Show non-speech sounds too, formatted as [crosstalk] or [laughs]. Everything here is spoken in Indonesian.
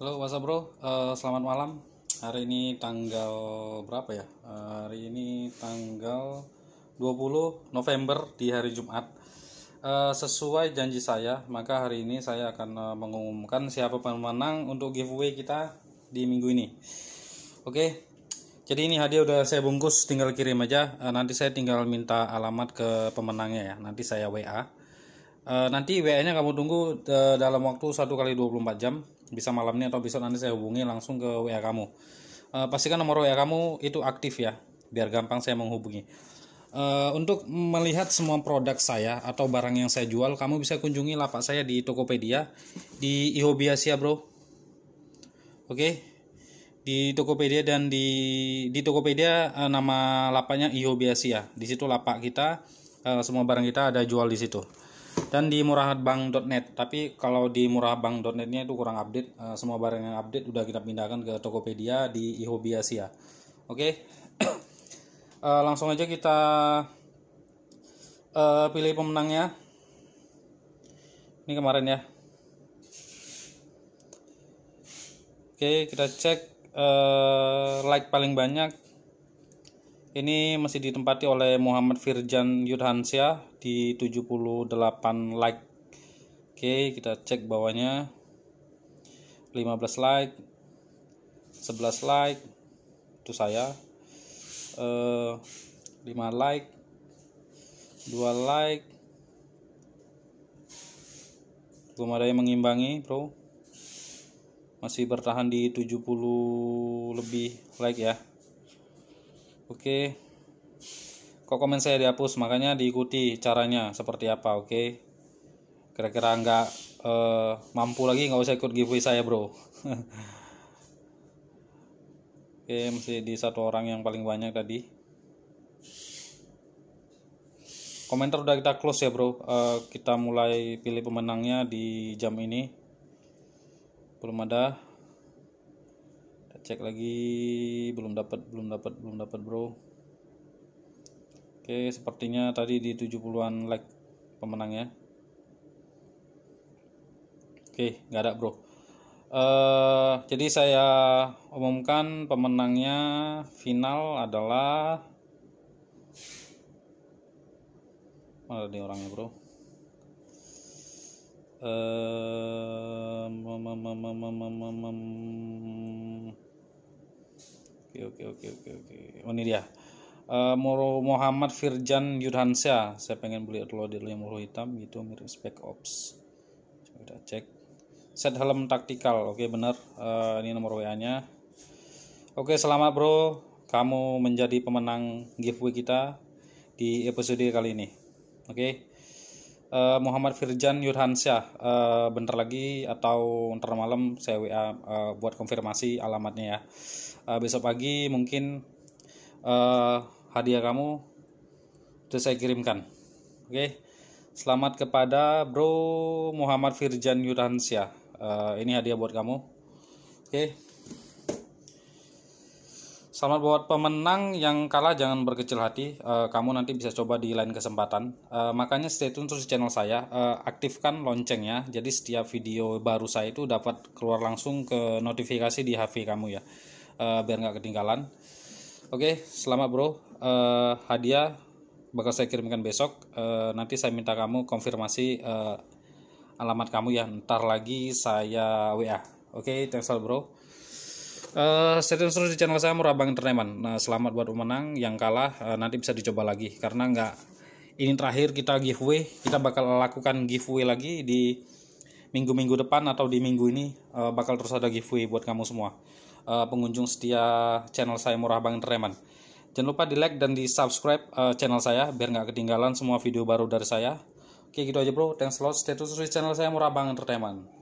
Halo, what's up bro? Uh, eh, selamat malam. Hari ini tanggal berapa ya? Uh, hari ini tanggal 20 November di hari Jumat. Uh, sesuai janji saya, maka hari ini saya akan uh, mengumumkan siapa pemenang untuk giveaway kita di minggu ini. Oke. Okay. Jadi ini hadiah udah saya bungkus, tinggal kirim aja. nanti saya tinggal minta alamat ke pemenangnya ya. Nanti saya WA. nanti WA-nya kamu tunggu dalam waktu 1 kali 24 jam bisa malam ini atau bisa nanti saya hubungi langsung ke WA kamu. E, pastikan nomor WA kamu itu aktif ya, biar gampang saya menghubungi. E, untuk melihat semua produk saya atau barang yang saya jual, kamu bisa kunjungi lapak saya di Tokopedia di Ihobi Bro. Oke. Di Tokopedia dan di di Tokopedia e, nama lapaknya Ihobi Di situ lapak kita e, semua barang kita ada jual di situ dan di murahbank.net tapi kalau di nya itu kurang update uh, semua barang yang update udah kita pindahkan ke Tokopedia di iHobi Asia oke okay? [clears throat] uh, eh, langsung aja kita uh, pilih pemenangnya ini kemarin ya oke okay, kita cek uh, like paling banyak ini masih ditempati oleh Muhammad Firjan Yudhansyah di 78 like. Oke, kita cek bawahnya. 15 like, 11 like, itu saya. Eh, 5 like, 2 like. Belum ada yang mengimbangi, Bro. Masih bertahan di 70 lebih like ya oke okay. kok komen saya dihapus makanya diikuti caranya seperti apa oke kira-kira nggak uh, mampu lagi nggak usah ikut giveaway saya bro [laughs] oke masih di satu orang yang paling banyak tadi komentar udah kita close ya bro uh, kita mulai pilih pemenangnya di jam ini belum ada cek lagi belum dapat belum dapat belum dapat bro oke sepertinya tadi di 70-an like pemenang ya. oke nggak ada bro uh, jadi saya umumkan pemenangnya final adalah mana nih orangnya bro eh uh, oke oke oke oke oke oh ini dia uh, eh, Muhammad Firjan Yudhansyah saya pengen beli outloader yang murah hitam gitu mirip Spec ops kita cek set helm taktikal oke okay, bener uh, eh, ini nomor WA nya oke okay, selamat bro kamu menjadi pemenang giveaway kita di episode kali ini oke okay? uh, Muhammad Firjan Yudhansyah uh, eh, bentar lagi atau ntar malam saya WA uh, eh, buat konfirmasi alamatnya ya uh, besok pagi mungkin uh, hadiah kamu itu saya kirimkan oke okay? selamat kepada Bro Muhammad Firjan Yudhansyah uh, ini hadiah buat kamu oke okay? Selamat buat pemenang yang kalah jangan berkecil hati. Uh, kamu nanti bisa coba di lain kesempatan. Uh, makanya stay tune terus channel saya. Uh, aktifkan loncengnya. Jadi setiap video baru saya itu dapat keluar langsung ke notifikasi di HP kamu ya. Uh, biar nggak ketinggalan. Oke, okay, selamat bro. Uh, hadiah bakal saya kirimkan besok. Uh, nanti saya minta kamu konfirmasi uh, alamat kamu ya. Ntar lagi saya WA. Oke, okay, thanks all bro. Uh, terus di channel saya Murabang Entertainment. Nah, selamat buat pemenang yang kalah uh, nanti bisa dicoba lagi karena nggak ini terakhir kita giveaway, kita bakal lakukan giveaway lagi di minggu-minggu depan atau di minggu ini uh, bakal terus ada giveaway buat kamu semua. Uh, pengunjung setia channel saya murah Murabang Entertainment. Jangan lupa di like dan di subscribe uh, channel saya biar nggak ketinggalan semua video baru dari saya. Oke gitu aja bro, thanks a lot, stay terus di channel saya Murabang Entertainment.